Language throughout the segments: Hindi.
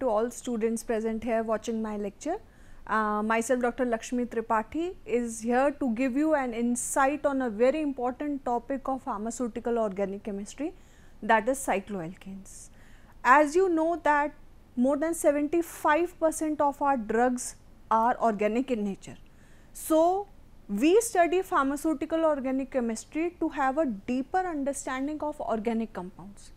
to all students present here watching my lecture. Uh, myself Dr. Lakshmi Tripathi is here to give you an insight on a very important topic of pharmaceutical organic chemistry that is cycloalkanes. As you know that more than 75 percent of our drugs are organic in nature. So, we study pharmaceutical organic chemistry to have a deeper understanding of organic compounds.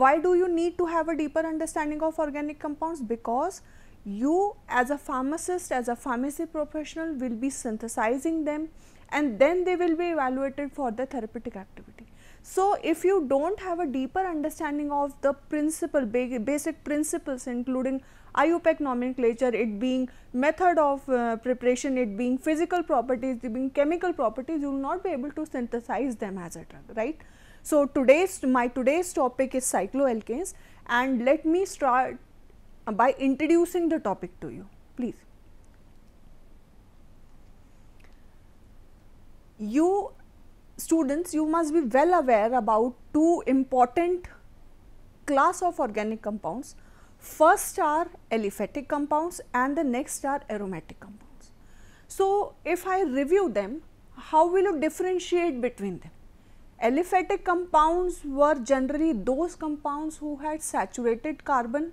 Why do you need to have a deeper understanding of organic compounds? Because you as a pharmacist, as a pharmacy professional will be synthesizing them and then they will be evaluated for the therapeutic activity. So, if you do not have a deeper understanding of the principle, basic principles including IUPAC nomenclature, it being method of uh, preparation, it being physical properties, it being chemical properties, you will not be able to synthesize them as a drug, right. So, today's my today's topic is cycloalkanes and let me start by introducing the topic to you please. You students you must be well aware about two important class of organic compounds. First are aliphatic compounds and the next are aromatic compounds. So, if I review them how will you differentiate between them? Aliphatic compounds were generally those compounds who had saturated carbon,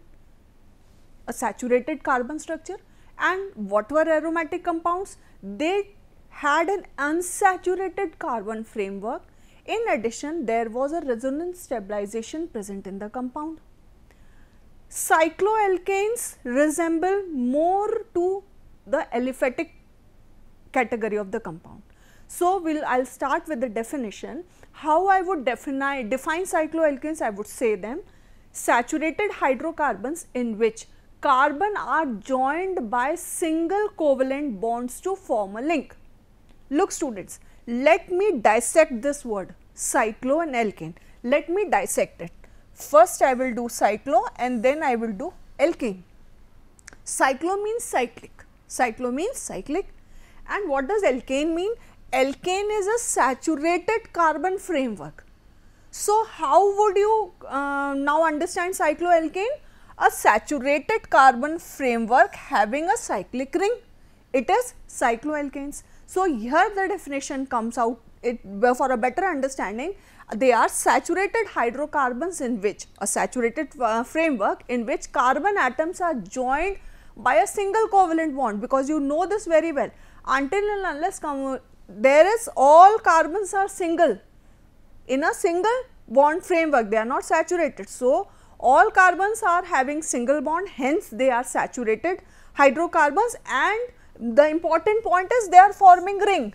a saturated carbon structure and what were aromatic compounds? They had an unsaturated carbon framework. In addition, there was a resonance stabilization present in the compound. Cycloalkanes resemble more to the aliphatic category of the compound so, will I will start with the definition. How I would define, define cycloalkanes, I would say them saturated hydrocarbons in which carbon are joined by single covalent bonds to form a link. Look students, let me dissect this word cyclo and alkane. Let me dissect it. First I will do cyclo and then I will do alkane. Cyclo means cyclic, cyclo means cyclic and what does alkane mean? alkane is a saturated carbon framework. So, how would you uh, now understand cycloalkane? A saturated carbon framework having a cyclic ring, it is cycloalkanes. So, here the definition comes out it, for a better understanding they are saturated hydrocarbons in which a saturated uh, framework in which carbon atoms are joined by a single covalent bond because you know this very well until and unless there is all carbons are single in a single bond framework they are not saturated. So, all carbons are having single bond hence they are saturated hydrocarbons and the important point is they are forming ring.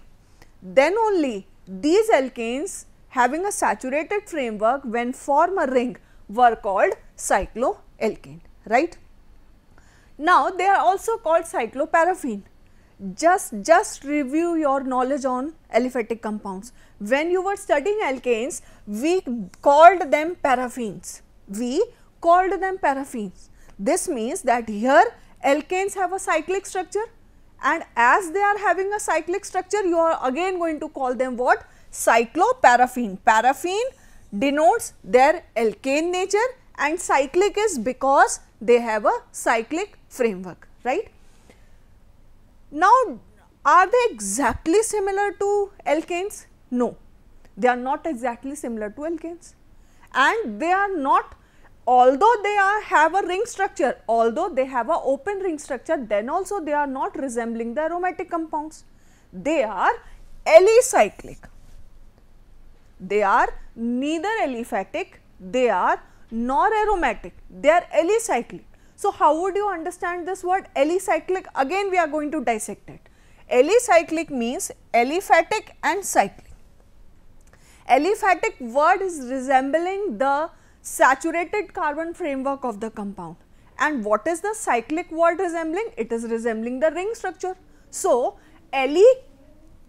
Then only these alkanes having a saturated framework when form a ring were called cycloalkane, right. Now, they are also called cycloparaffin just just review your knowledge on aliphatic compounds when you were studying alkanes we called them paraffins we called them paraffins this means that here alkanes have a cyclic structure and as they are having a cyclic structure you are again going to call them what cycloparaffin paraffin denotes their alkane nature and cyclic is because they have a cyclic framework right now, are they exactly similar to alkanes? No, they are not exactly similar to alkanes and they are not although they are have a ring structure, although they have a open ring structure, then also they are not resembling the aromatic compounds. They are alicyclic. They are neither aliphatic, they are nor aromatic, they are alicyclic. So, how would you understand this word alicyclic? Again we are going to dissect it. Alicyclic means aliphatic and cyclic. Aliphatic word is resembling the saturated carbon framework of the compound. And what is the cyclic word resembling? It is resembling the ring structure. So, ali,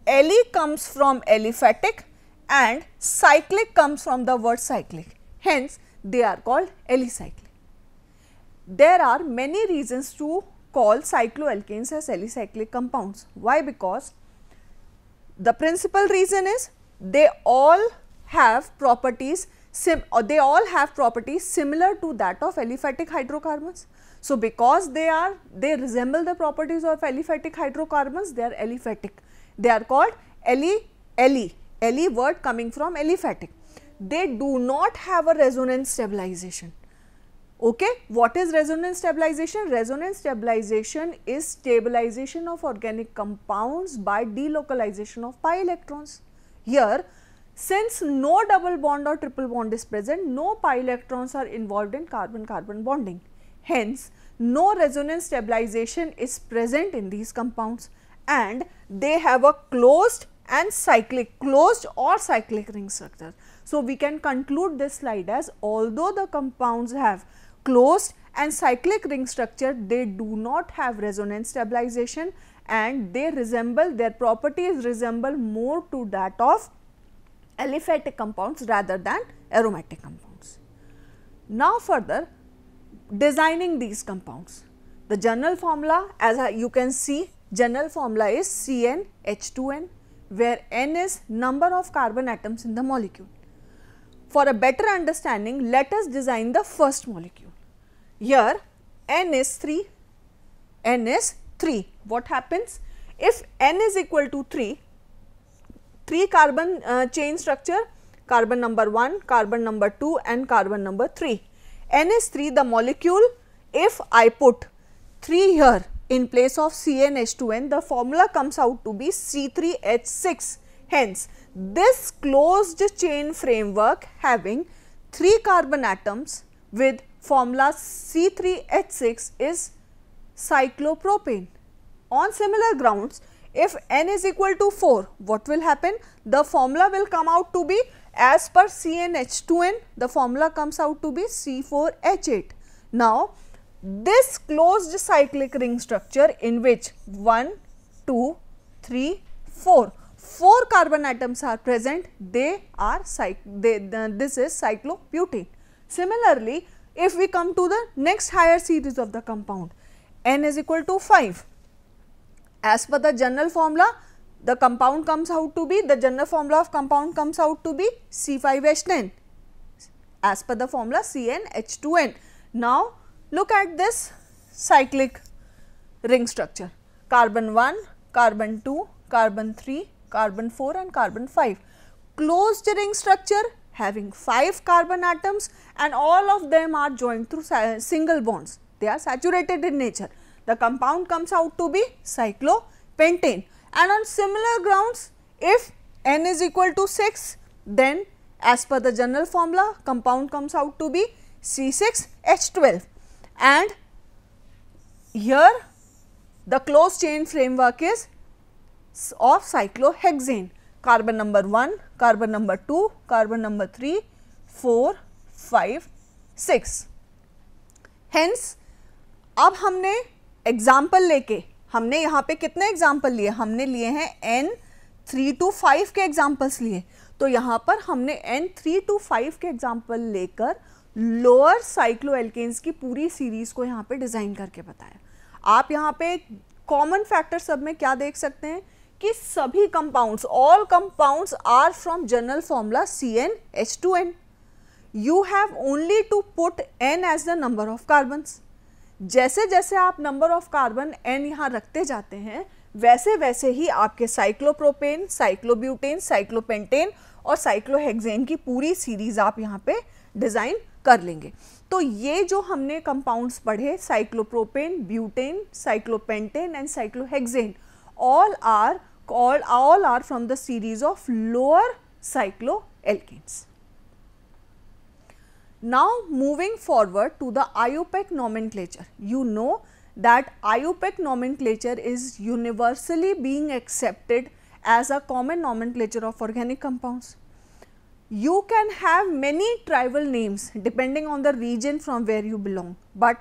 ali comes from aliphatic and cyclic comes from the word cyclic. Hence, they are called alicyclic there are many reasons to call cycloalkanes as alicyclic compounds. Why? Because the principal reason is they all have properties sim or uh, they all have properties similar to that of aliphatic hydrocarbons. So, because they are they resemble the properties of aliphatic hydrocarbons they are aliphatic. They are called ali ali ali word coming from aliphatic. They do not have a resonance stabilization. Okay, what is resonance stabilization? Resonance stabilization is stabilization of organic compounds by delocalization of pi electrons. Here, since no double bond or triple bond is present, no pi electrons are involved in carbon-carbon bonding. Hence, no resonance stabilization is present in these compounds and they have a closed and cyclic closed or cyclic ring structure. So, we can conclude this slide as although the compounds have closed and cyclic ring structure they do not have resonance stabilization and they resemble their properties resemble more to that of aliphatic compounds rather than aromatic compounds. Now further designing these compounds the general formula as you can see general formula is CnH2n where n is number of carbon atoms in the molecule. For a better understanding let us design the first molecule. Here n is 3, n is 3. What happens? If n is equal to 3, 3 carbon uh, chain structure, carbon number 1, carbon number 2 and carbon number 3. n is 3 the molecule, if I put 3 here in place of CnH2n, the formula comes out to be C3H6. Hence, this closed chain framework having 3 carbon atoms with formula C3H6 is cyclopropane. On similar grounds, if n is equal to 4, what will happen? The formula will come out to be as per CnH2n, the formula comes out to be C4H8. Now, this closed cyclic ring structure in which 1, 2, 3, 4, 4 carbon atoms are present, they are, they, this is cyclobutane. Similarly, if we come to the next higher series of the compound, n is equal to 5. As per the general formula, the compound comes out to be, the general formula of compound comes out to be C5H10 as per the formula CnH2n. Now, look at this cyclic ring structure carbon 1, carbon 2, carbon 3, carbon 4 and carbon 5. Closed ring structure having 5 carbon atoms and all of them are joined through single bonds. They are saturated in nature. The compound comes out to be cyclopentane and on similar grounds if n is equal to 6 then as per the general formula compound comes out to be C6H12 and here the closed chain framework is of cyclohexane carbon number one carbon number two carbon number three four five six hence अब हमने एग्जाम्पल लेके हमने यहाँ पे कितने एग्जाम्पल लिए हमने लिए हैं एन थ्री टू फाइव के एग्जाम्पल्स लिए तो यहाँ पर हमने एन थ्री टू फाइव के एग्जाम्पल लेकर लोअर साइक्लो एल्केन्स की पूरी सीरीज़ को यहाँ पे डिज़ाइन करके बताया आप यहाँ पे कॉमन फैक्टर सब में क्या देख सकते हैं कि सभी compounds all compounds are from general formula C N H two N you have only to put N as the number of carbon जैसे जैसे आप नंबर ऑफ कार्बन एन यहाँ रखते जाते हैं वैसे वैसे ही आपके साइक्लोप्रोपेन साइक्लोब्यूटेन साइक्लोपेंटेन और साइक्लोहेक्सेन की पूरी सीरीज आप यहाँ पे डिज़ाइन कर लेंगे तो ये जो हमने कंपाउंड्स पढ़े cyclopropane butane cyclopentane and cyclohexane all are called all are from the series of lower cycloalkanes. Now, moving forward to the IUPAC nomenclature, you know that IUPAC nomenclature is universally being accepted as a common nomenclature of organic compounds. You can have many tribal names depending on the region from where you belong, but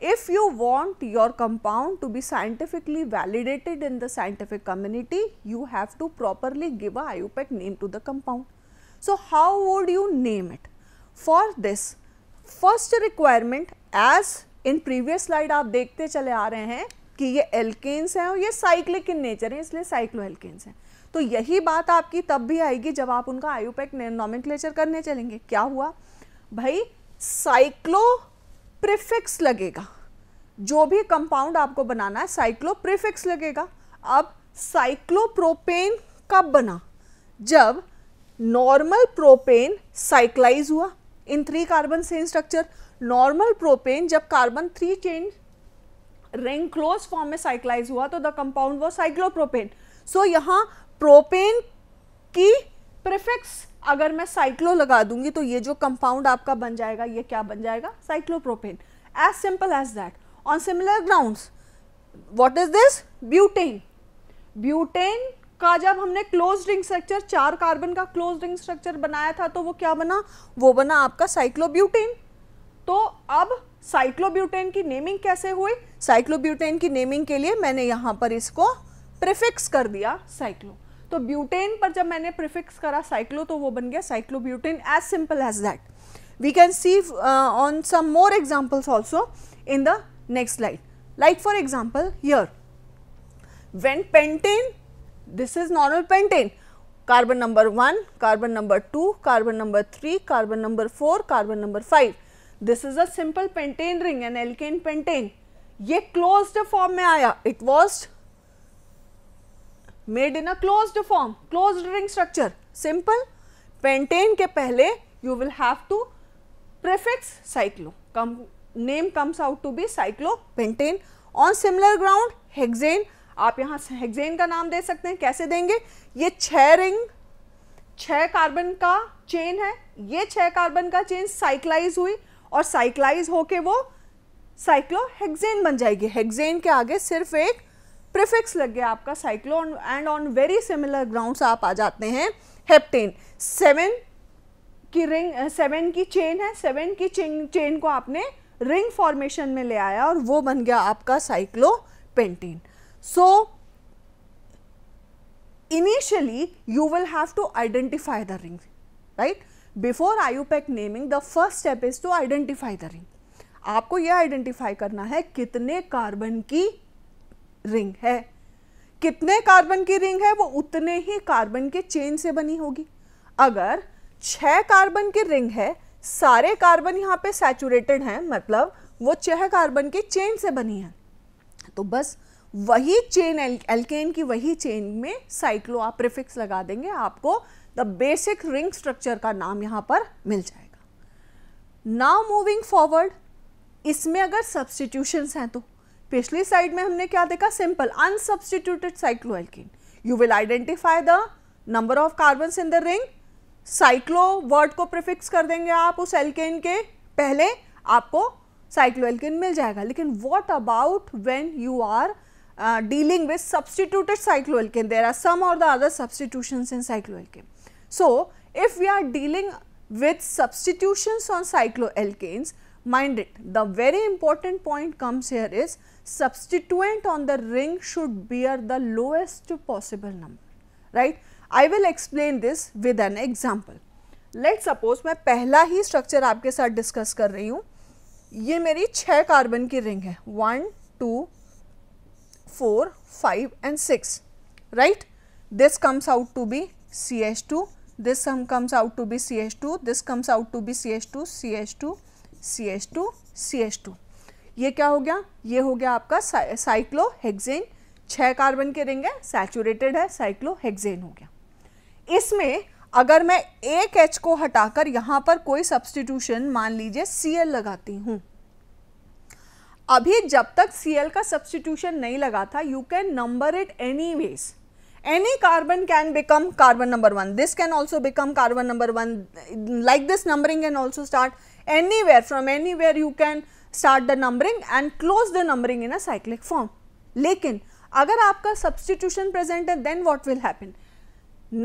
if you want your compound to be scientifically validated in the scientific community, you have to properly give a IUPAC name to the compound. So, how would you name it? For this, first requirement as in previous slide aap dekhte chale aa rahe hain ki ye alkanes hain aur ye cyclic in nature हैं isliye cycloalkanes hain हैं तो यही बात आपकी तब भी आएगी जब आप उनका आयुपैक नॉमिक्लेचर करने चलेंगे क्या हुआ भाई साइक्लो प्रिफिक्स लगेगा जो भी कंपाउंड आपको बनाना है साइक्लो प्रिफिक्स लगेगा अब साइक्लोप्रोपेन कब बना जब नॉर्मल प्रोपेन साइक्लाइज हुआ in three carbon same structure normal propane जब carbon three chain ring close form में साइक्लाइज हुआ तो द कंपाउंड वो साइक्लोप्रोपेन सो यहाँ प्रोपेन की प्रिफिक्स अगर मैं साइक्लो लगा दूंगी तो ये जो कंपाउंड आपका बन जाएगा ये क्या बन जाएगा cyclopropane as simple as that on similar ground what is this butane butane का जब हमने क्लोज रिंग स्ट्रक्चर चार कार्बन का क्लोज रिंग स्ट्रक्चर बनाया था तो वो क्या बना वो बना आपका साइक्लोब्यूटेन तो अब साइक्लोब्यूटेन की नेमिंग कैसे हुई साइक्लोब्यूटेन की नेमिंग के लिए मैंने यहां पर इसको प्रिफिक्स कर दिया साइक्लो तो ब्यूटेन पर जब मैंने प्रिफिक्स करा साइक्लो तो वो बन गया cyclobutane as simple as that we can see on some more examples also in the next light like for example here when pentane this is normal pentane carbon number one carbon number two carbon number three carbon number four carbon number five this is all pentane ring an alkane pentane ये क्लोज्ड फॉर्म में आया it was made in a closed form close ring structure simple pentane के पहले you will have to prefix cyclo come name comes out to be cyclopentane on similar ground hexane आप यहां हेक्सेन का नाम दे सकते हैं कैसे देंगे ये छह रिंग छह कार्बन का चेन है ये छह कार्बन का चेन साइक्लाइज हुई और साइक्लाइज होके वो साइक्लो साइक्लोहेक्सेन बन जाएगी हेक्सेन के आगे सिर्फ एक प्रिफिक्स लग गया आपका cyclone and on very similar grounds आप आ जाते हैं हेप्टेन सेवन की रिंग सेवन की चेन है सेवन की चेन चेन को आपने रिंग फॉर्मेशन में ले आया और वो बन गया आपका cyclopentene so initially you will have to identify the ring right before iupac naming the first step is to identify the ring आपको यह आइडेंटिफाई करना है कितने कार्बन की रिंग है कितने कार्बन की रिंग है वो उतने ही कार्बन के चेन से बनी होगी अगर छः कार्बन की रिंग है सारे कार्बन यहाँ पे सैचुरेटेड हैं मतलब वो छह कार्बन के चेन से बनी है तो बस वही चेन एल्केन की वही चेन में साइक्लो आप प्रिफिक्स लगा देंगे आपको द बेसिक रिंग स्ट्रक्चर का नाम यहाँ पर मिल जाएगा नाउ मूविंग फॉरवर्ड इसमें अगर सब्सटीट्यूशंस हैं तो पिछली साइड में हमने क्या देखा simple unsubstituted cycloalkene you will identify the number of carbon in the ring cyclo word को प्रिफिक्स कर देंगे आप उस एल्केन के पहले आपको साइक्लोएल्केन मिल जाएगा लेकिन what about when you are dealing with substituted cycloalkane there are some और the other substitution in cycloalkane so if we are dealing with substitutions on cycloalkanes mind it the very important point comes here is substituent on the ring should bear the lowest possible number right i will explain this with an example let's suppose main pehla hi structure aapke sath discuss kar rahi hu ye meri 6 carbon ki ring hai 1 2 4 5 and 6 right this comes out to be ch2 this sum comes out to be CH2, this comes out to be CH2, CH2, CH2, CH2. ये क्या हो गया ये हो गया आपका सा, साइक्लोहेक्सेन छः कार्बन के रिंग है सैचुरेटेड है साइक्लोहेक्सेन हो गया इसमें अगर मैं एक एच को हटाकर यहाँ पर कोई सब्सटीट्यूशन मान लीजिए सी एल लगाती हूँ अभी जब तक सी एल का सब्सटीट्यूशन नहीं लगा था you can number it any ways any carbon can become carbon number one this can also become carbon number one like this numbering can also start anywhere from anywhere you can start the numbering and close the numbering in a cyclic form लेकिन अगर आपका सब्सटीट्यूशन प्रेजेंट है then what will happen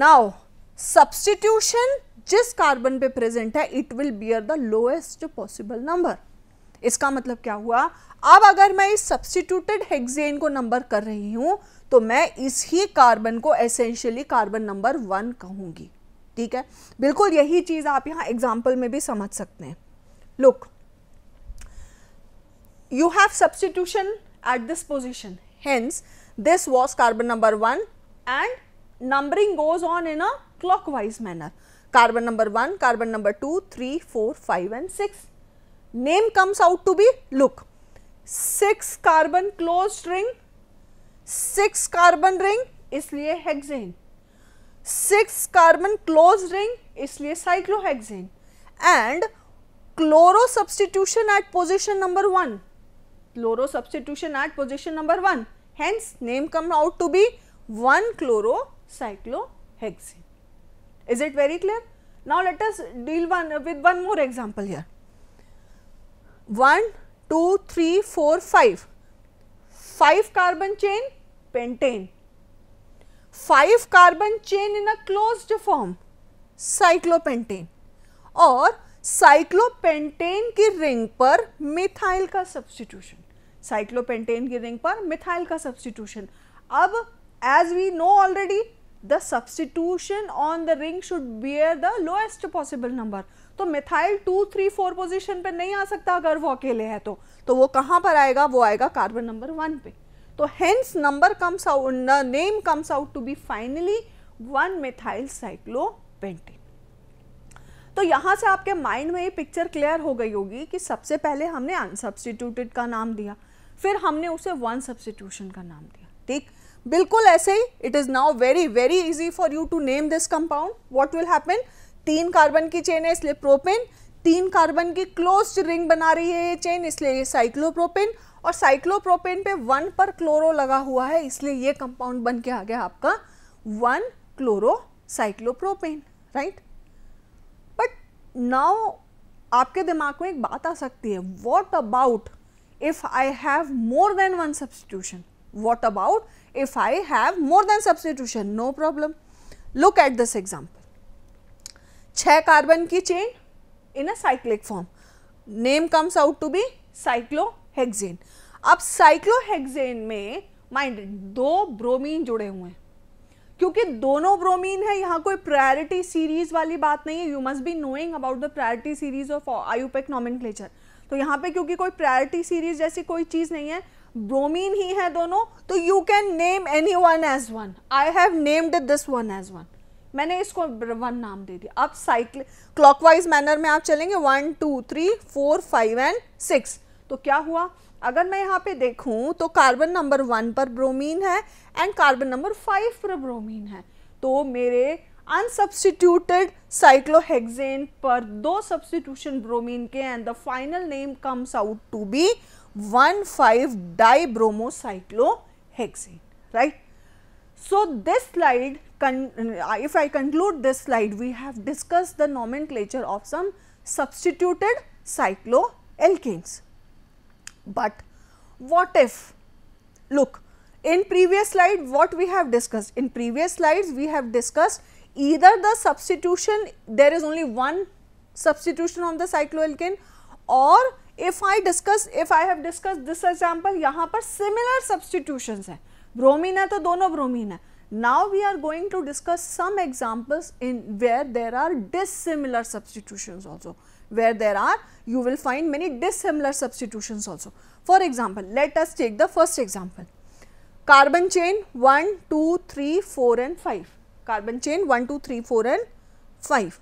now substitution जिस कार्बन पे प्रेजेंट है it will bear the lowest possible number इसका मतलब क्या हुआ अब अगर मैं इस सब्सटीट्यूटेड हेक्सेन को नंबर कर रही हूं तो मैं इस ही कार्बन को एसेंशियली कार्बन नंबर वन कहूंगी ठीक है बिल्कुल यही चीज़ आप यहां एग्जाम्पल में भी समझ सकते हैं look you have substitution at this position. Hence, this was carbon number 1 and numbering goes on in a clockwise manner. Carbon number 1, carbon number 2, 3, 4, 5 and 6. Name comes out to be look 6 carbon closed ring, 6 carbon ring isliye hexane, 6 carbon closed ring isliye cyclohexane and chloro substitution at position number 1 chloro substitution at position number 1 hence name come out to be 1 chloro cyclohexane is it very clear now let us deal one uh, with one more example here 1 2 3 4 5 five carbon chain pentane five carbon chain in a closed form cyclopentane or cyclopentane की रिंग पर मिथाइल का सब्सटीट्यूशन साइक्लोपेंटेन की रिंग पर मिथाइल का सब्सटीट्यूशन अब as we know already the substitution on the ring should bear the lowest possible number तो methyl two three four position पर नहीं आ सकता अगर वो अकेले है तो तो वो कहाँ पर आएगा वो आएगा कार्बन नंबर वन पे तो hence number comes out name comes out to be finally one methyl cyclopentane तो यहाँ से आपके माइंड में ये पिक्चर क्लियर हो गई होगी कि सबसे पहले हमने अनसब्सटीट्यूटेड का नाम दिया फिर हमने उसे वन सब्सटीट्यूशन का नाम दिया ठीक बिल्कुल ऐसे ही it is now very very easy for you to name this compound what will happen तीन कार्बन की चेन है इसलिए प्रोपेन तीन कार्बन की क्लोज रिंग बना रही है ये चेन इसलिए ये साइक्लोप्रोपेन और साइक्लोप्रोपेन पे वन पर क्लोरो लगा हुआ है इसलिए ये कंपाउंड बन के आ गया आपका one chloro cyclopropane right now आपके दिमाग में एक बात आ सकती है what about if I have more than one substitution what about if I have more than substitution no problem look at this example छः कार्बन की chain in a cyclic form name comes out to be cyclohexane अब साइक्लोहेक्जेन में माइंड दो ब्रोमीन जुड़े हुए हैं क्योंकि दोनों ब्रोमीन है यहाँ कोई प्रायोरिटी सीरीज वाली बात नहीं है you must be knowing about the priority series of IUPAC नॉमिन तो यहाँ पे क्योंकि कोई प्रायोरिटी सीरीज जैसी कोई चीज़ नहीं है ब्रोमीन ही है दोनों तो you can name any one as one I have named this one as one मैंने इसको वन नाम दे दिया अब साइकिल क्लॉकवाइज मैनर में आप चलेंगे one two three four five and six तो क्या हुआ अगर मैं यहाँ पे देखूँ तो कार्बन नंबर वन पर ब्रोमीन है एंड कार्बन नंबर फाइव पर ब्रोमीन है तो मेरे अनसब्सटीट्यूटेड साइक्लोहेक्सेन पर दो सब्सटीट्यूशन ब्रोमीन के and the final name comes out to be one five di bromo cyclo cyclohexane right so this slide if I conclude this slide we have discuss the नॉमिन of some substituted cyclo alkanes But what if? Look, in previous slide what we have discussed? In previous slides we have discussed either the substitution, there is only one substitution on the cycloalkane or if I discuss, if I have discussed this example, यहाँ पर similar substitutions है, bromine है तो दोनों bromine Now we are going to discuss some examples in where there are dissimilar substitutions also. where there are you will find many dissimilar substitutions also. For example, let us take the first example carbon chain 1, 2, 3, 4 and 5 carbon chain 1, 2, 3, 4 and 5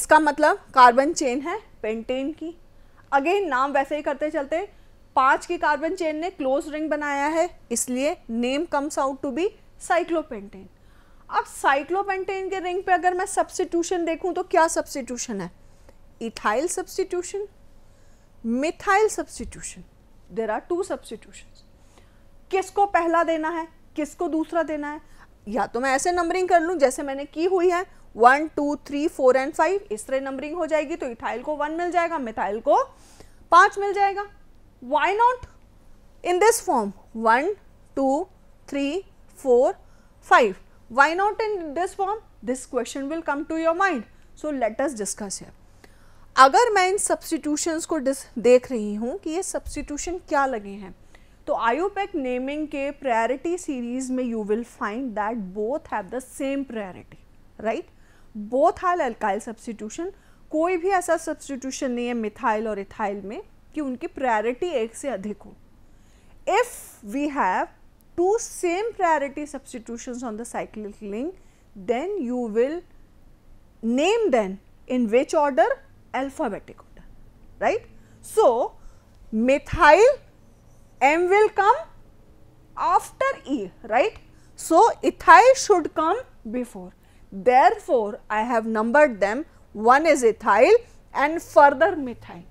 iska matlab carbon chain hai pentane ki again naam waise hi karte chalte पांच की कार्बन चेन ने क्लोज रिंग बनाया है इसलिए name comes out to be cyclopentane अब साइक्लोपेंटेन के रिंग पे अगर मैं सब्सिट्यूशन देखूं तो क्या सब्सिट्यूशन है ethyl substitution methyl substitution there are two substitution किसको पहला देना है किसको दूसरा देना है या तो मैं ऐसे नंबरिंग कर लूं जैसे मैंने की हुई है one two three four and five इस तरह नंबरिंग हो जाएगी तो इथाइल को वन मिल जाएगा मिथाइल को पांच मिल जाएगा why not in this form one two three four five Why not in this form? This question will come to your mind. So, let us discuss here. अगर मैं इन सब्सटीट्यूशंस को देख रही हूँ कि ये सब्सटीट्यूशन क्या लगे हैं तो आयोपैक नेमिंग के प्रायोरिटी सीरीज में you will find that both have the same priority right both are alkyl substitution कोई भी ऐसा सब्सटीट्यूशन नहीं है मिथाइल और इथाइल में कि उनकी प्रायोरिटी एक से अधिक हो if we have two same priority substitutions on the cyclic link, then you will name them in which order? Alphabetic order, right. So, methyl M will come after E, right. So, ethyl should come before. Therefore, I have numbered them, one is ethyl and further methyl.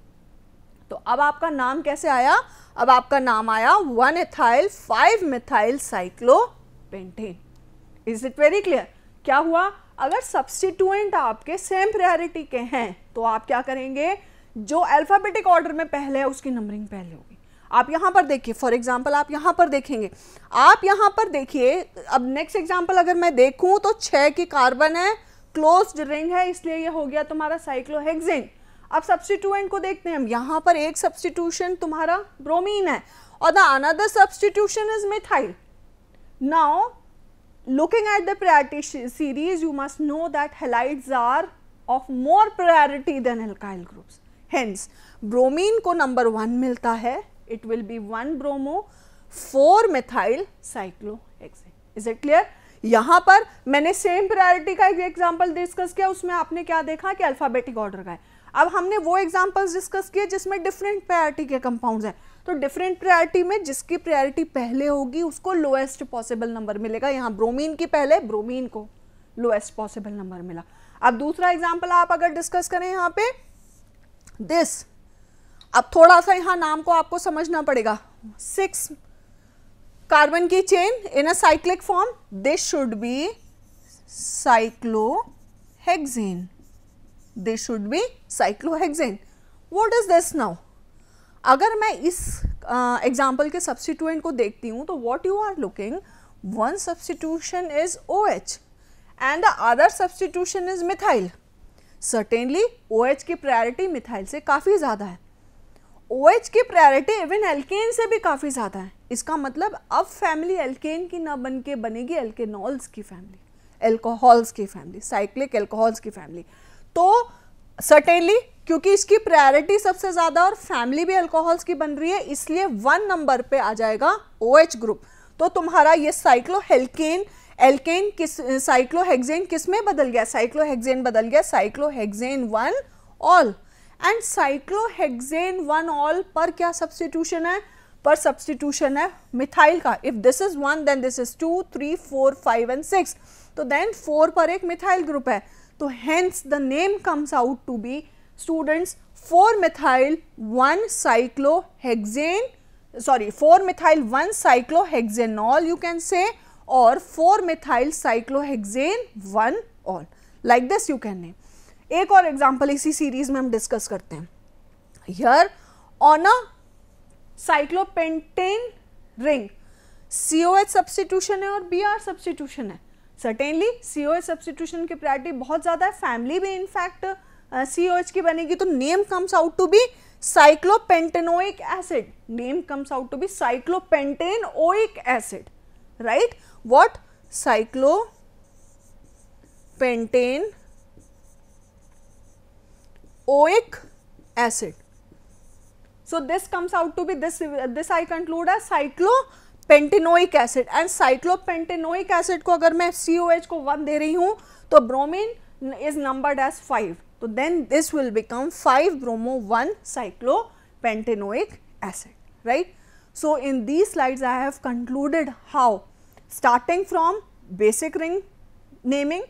तो अब आपका नाम कैसे आया अब आपका नाम आया one ethyl five methyl cyclopentane is it very clear क्या हुआ अगर सब्सटीट्यूएंट आपके सेम प्रायोरिटी के हैं तो आप क्या करेंगे जो अल्फ़ाबेटिक ऑर्डर में पहले है उसकी नंबरिंग पहले होगी आप यहां पर देखिए फॉर एग्जाम्पल आप यहां पर देखेंगे आप यहां पर देखिए अब नेक्स्ट एग्जाम्पल अगर मैं देखूं तो छह की कार्बन है क्लोज रिंग है इसलिए ये हो गया तुम्हारा साइक्लोहेक्सेन। अब सब्सटीट्यूएंट को देखते हैं हम यहाँ पर एक सब्सटीट्यूशन तुम्हारा ब्रोमीन है और the another substitution is methyl now looking at the priority series you must know that halides are of more priority than alkyl groups hence bromine को नंबर वन मिलता है it will be one bromo four methyl cyclo is it clear यहां पर मैंने सेम प्रायोरिटी का एक एग्जाम्पल डिस्कस किया उसमें आपने क्या देखा कि अल्फाबेटिक ऑर्डर का है अब हमने वो एग्जाम्पल्स डिस्कस किए जिसमें डिफरेंट प्रायोरिटी के कंपाउंड्स हैं तो डिफरेंट प्रायोरिटी में जिसकी प्रायोरिटी पहले होगी उसको लोएस्ट पॉसिबल नंबर मिलेगा यहाँ ब्रोमीन की पहले ब्रोमीन को लोएस्ट पॉसिबल नंबर मिला अब दूसरा एग्जाम्पल आप अगर डिस्कस करें यहाँ पे दिस अब थोड़ा सा यहाँ नाम को आपको समझना पड़ेगा सिक्स कार्बन की chain in a cyclic form this should be cyclohexane they should be cyclohexane. What is this now अगर मैं इस एग्जाम्पल के सब्सिट्यूएंट को देखती हूँ तो what you are looking one substitution is O H and the other substitution is methyl certainly O H की प्रायोरिटी मिथाइल से काफ़ी ज़्यादा है ओ OH की प्रायोरिटी इवन एल्केन से भी काफ़ी ज़्यादा है इसका मतलब अब फैमिली एल्केन की ना बन के बनेगी एल्केनॉल्स की फैमिली एल्कोहल्स की फैमिली साइक्लिक एल्कोहल्स की फैमिली तो सर्टेनली क्योंकि इसकी प्रायोरिटी सबसे ज़्यादा और फैमिली भी अल्कोहल्स की बन रही है इसलिए वन नंबर पे आ जाएगा ओ OH ग्रुप तो तुम्हारा ये साइक्लोहेल्केन एल्केन किस साइक्लोहेक्सेन किस में बदल गया साइक्लोहेक्सेन बदल गया cyclohexane one ol and cyclohexane one ol पर क्या सब्सटीट्यूशन है पर सब्सटीट्यूशन है मिथाइल का if this is one then this is two three four five and six तो देन फोर पर एक मिथाइल ग्रुप है तो hence the name comes out to be students four methyl one cyclo cyclohexane sorry four methyl one cyclo ol you can say और four methyl cyclohexane one all like this you can name एक और एग्जाम्पल इसी सीरीज में हम डिस्कस करते हैं here on a cyclopentane ring CO H substitution है और बी आर सब्सटीट्यूशन है certainly C O H substitution की प्रायोरिटी बहुत ज़्यादा है फैमिली भी इनफैक्ट सी ओ एच की बनेगी तो name comes out to be cyclopentanoic acid name comes out to be cyclopentanoic acid right what cyclopentane oic acid so this comes out to be this this i conclude as cyclo pentanoic acid and cyclopentanoic acid को अगर मैं सी ओ एच को वन दे रही हूँ तो bromine is numbered as five तो then this will become five bromo one cyclo pentanoic acid right so in these slides I have concluded how starting from basic ring naming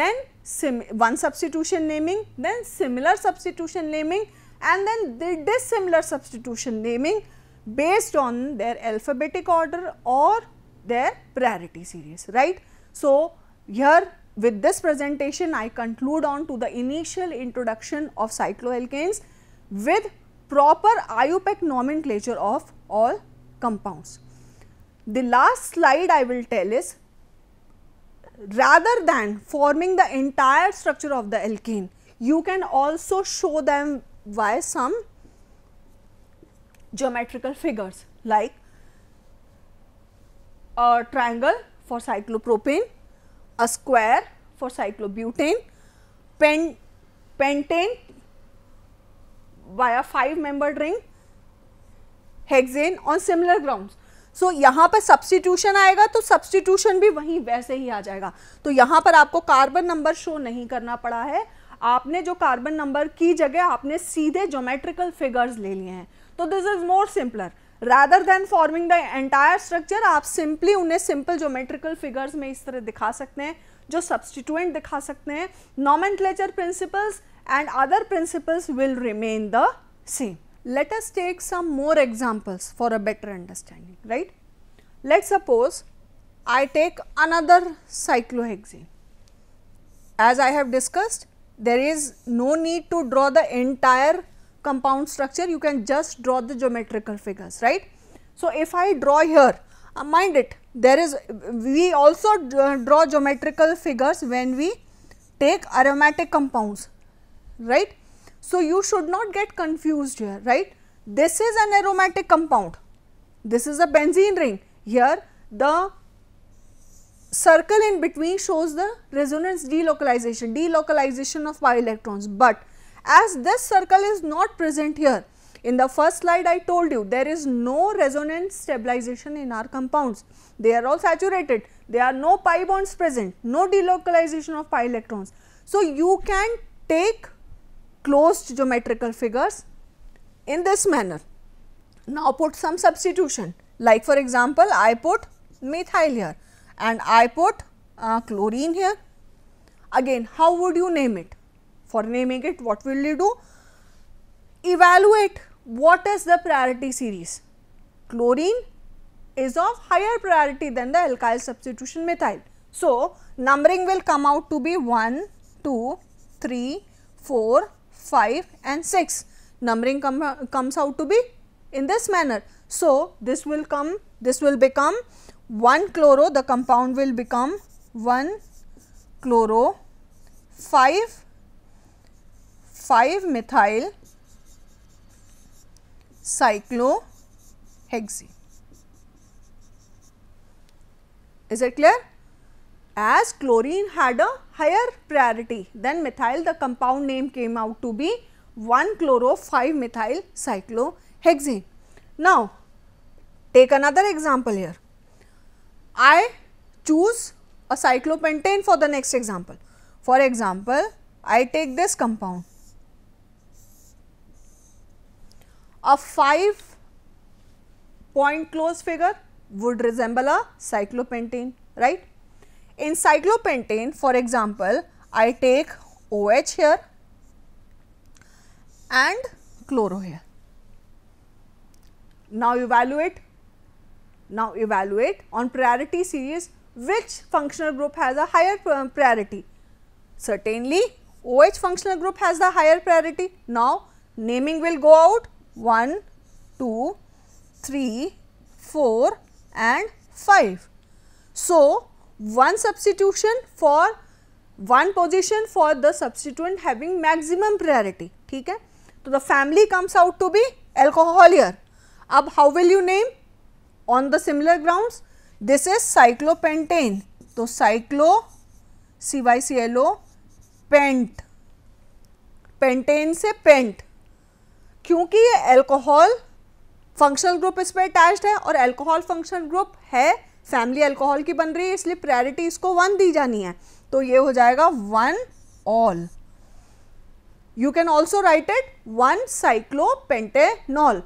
then one substitution naming then similar substitution naming and then this substitution naming based on their alphabetic order or their priority series, right. So, here with this presentation I conclude on to the initial introduction of cycloalkanes with proper IUPAC nomenclature of all compounds. The last slide I will tell is rather than forming the entire structure of the alkane, you can also show them via some geometrical figures like a triangle for cyclopropane, a square for cyclobutane, pen, pentane via five membered ring, hexane on similar grounds. so, yahan पर substitution aayega to substitution bhi wahi waise hi aa jayega to yahan par aapko carbon number show nahi karna pada hai आपने जो कार्बन नंबर की जगह आपने सीधे ज्योमेट्रिकल फिगर्स ले लिए हैं तो this is more simpler rather than forming the entire structure आप सिंपली उन्हें सिंपल ज्योमेट्रिकल फिगर्स में इस तरह दिखा सकते हैं जो सब्सटीट्यूएंट दिखा सकते हैं nomenclature principles and other principles will remain the same let's take some more examples for a better understanding right let suppose I take another cyclohexene as I have discussed there is no need to draw the entire compound structure, you can just draw the geometrical figures, right. So, if I draw here, uh, mind it, there is, we also uh, draw geometrical figures when we take aromatic compounds, right. So, you should not get confused here, right. This is an aromatic compound, this is a benzene ring, here the circle in between shows the resonance delocalization, delocalization of pi electrons, but as this circle is not present here. In the first slide I told you there is no resonance stabilization in our compounds. They are all saturated. There are no pi bonds present, no delocalization of pi electrons. So, you can take closed geometrical figures in this manner. Now, put some substitution like for example, I put methyl here and I put uh, chlorine here. Again, how would you name it? For naming it, what will you do? Evaluate what is the priority series. Chlorine is of higher priority than the alkyl substitution methyl. So, numbering will come out to be 1, 2, 3, 4, 5 and 6. Numbering com comes out to be in this manner. So, this will come, this will become 1 chloro, the compound will become 1 chloro, 5 5 methyl cyclohexene. Is it clear? As chlorine had a higher priority than methyl, the compound name came out to be 1 chloro 5 methyl cyclohexane. Now, take another example here. I choose a cyclopentane for the next example. For example, I take this compound A 5 point close figure would resemble a cyclopentane, right. In cyclopentane, for example, I take OH here and chloro here. Now evaluate, now evaluate on priority series which functional group has a higher priority. Certainly OH functional group has the higher priority. Now naming will go out one two three four and five so one substitution for one position for the substituent having maximum priority. ठीक है तो the family comes out to be alcohol अब how will you name on the similar ground this is cyclo pentane तो cyclo C Y C L O pent pentane से पेंट क्योंकि ये एल्कोहल फंक्शनल ग्रुप इसमें अटैच्ड है और एल्कोहल फंक्शनल ग्रुप है फैमिली एल्कोहल की बन रही है इसलिए प्रायोरिटी इसको वन दी जानी है तो ये हो जाएगा one ol you can also write it one cyclopentanol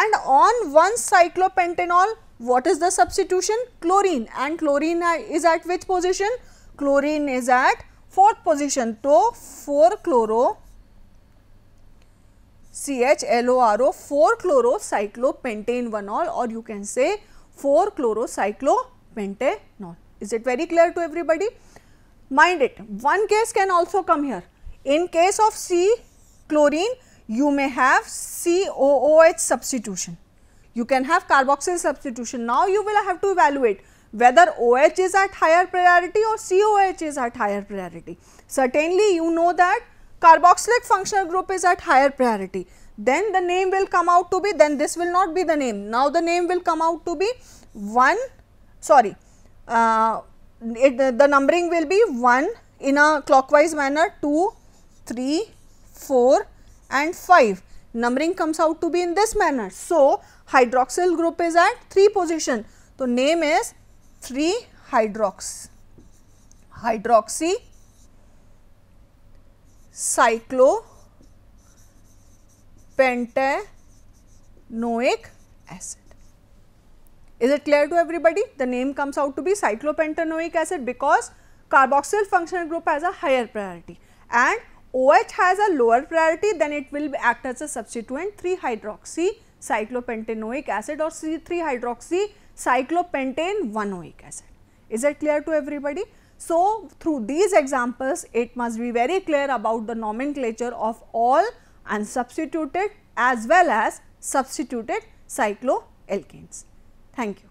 and on one cyclopentanol what is the substitution chlorine and chlorine is at which position chlorine is at fourth position तो four chloro CHLORO 4-chlorocyclopentanol or you can say 4-chlorocyclopentanol. Is it very clear to everybody? Mind it, one case can also come here. In case of C chlorine, you may have COOH substitution. You can have carboxyl substitution. Now, you will have to evaluate whether OH is at higher priority or COH is at higher priority. Certainly, you know that carboxylic functional group is at higher priority then the name will come out to be then this will not be the name now the name will come out to be 1 sorry uh, it, the numbering will be 1 in a clockwise manner 2 3 4 and 5 numbering comes out to be in this manner so hydroxyl group is at 3 position so name is 3 hydrox hydroxy cyclopentanoic acid. Is it clear to everybody? The name comes out to be cyclopentanoic acid because carboxyl functional group has a higher priority and OH has a lower priority then it will act as a substituent 3 hydroxy cyclopentanoic acid or 3 hydroxy cyclopentane 1 oic acid. Is that clear to everybody? So, through these examples, it must be very clear about the nomenclature of all unsubstituted as well as substituted cycloalkanes. Thank you.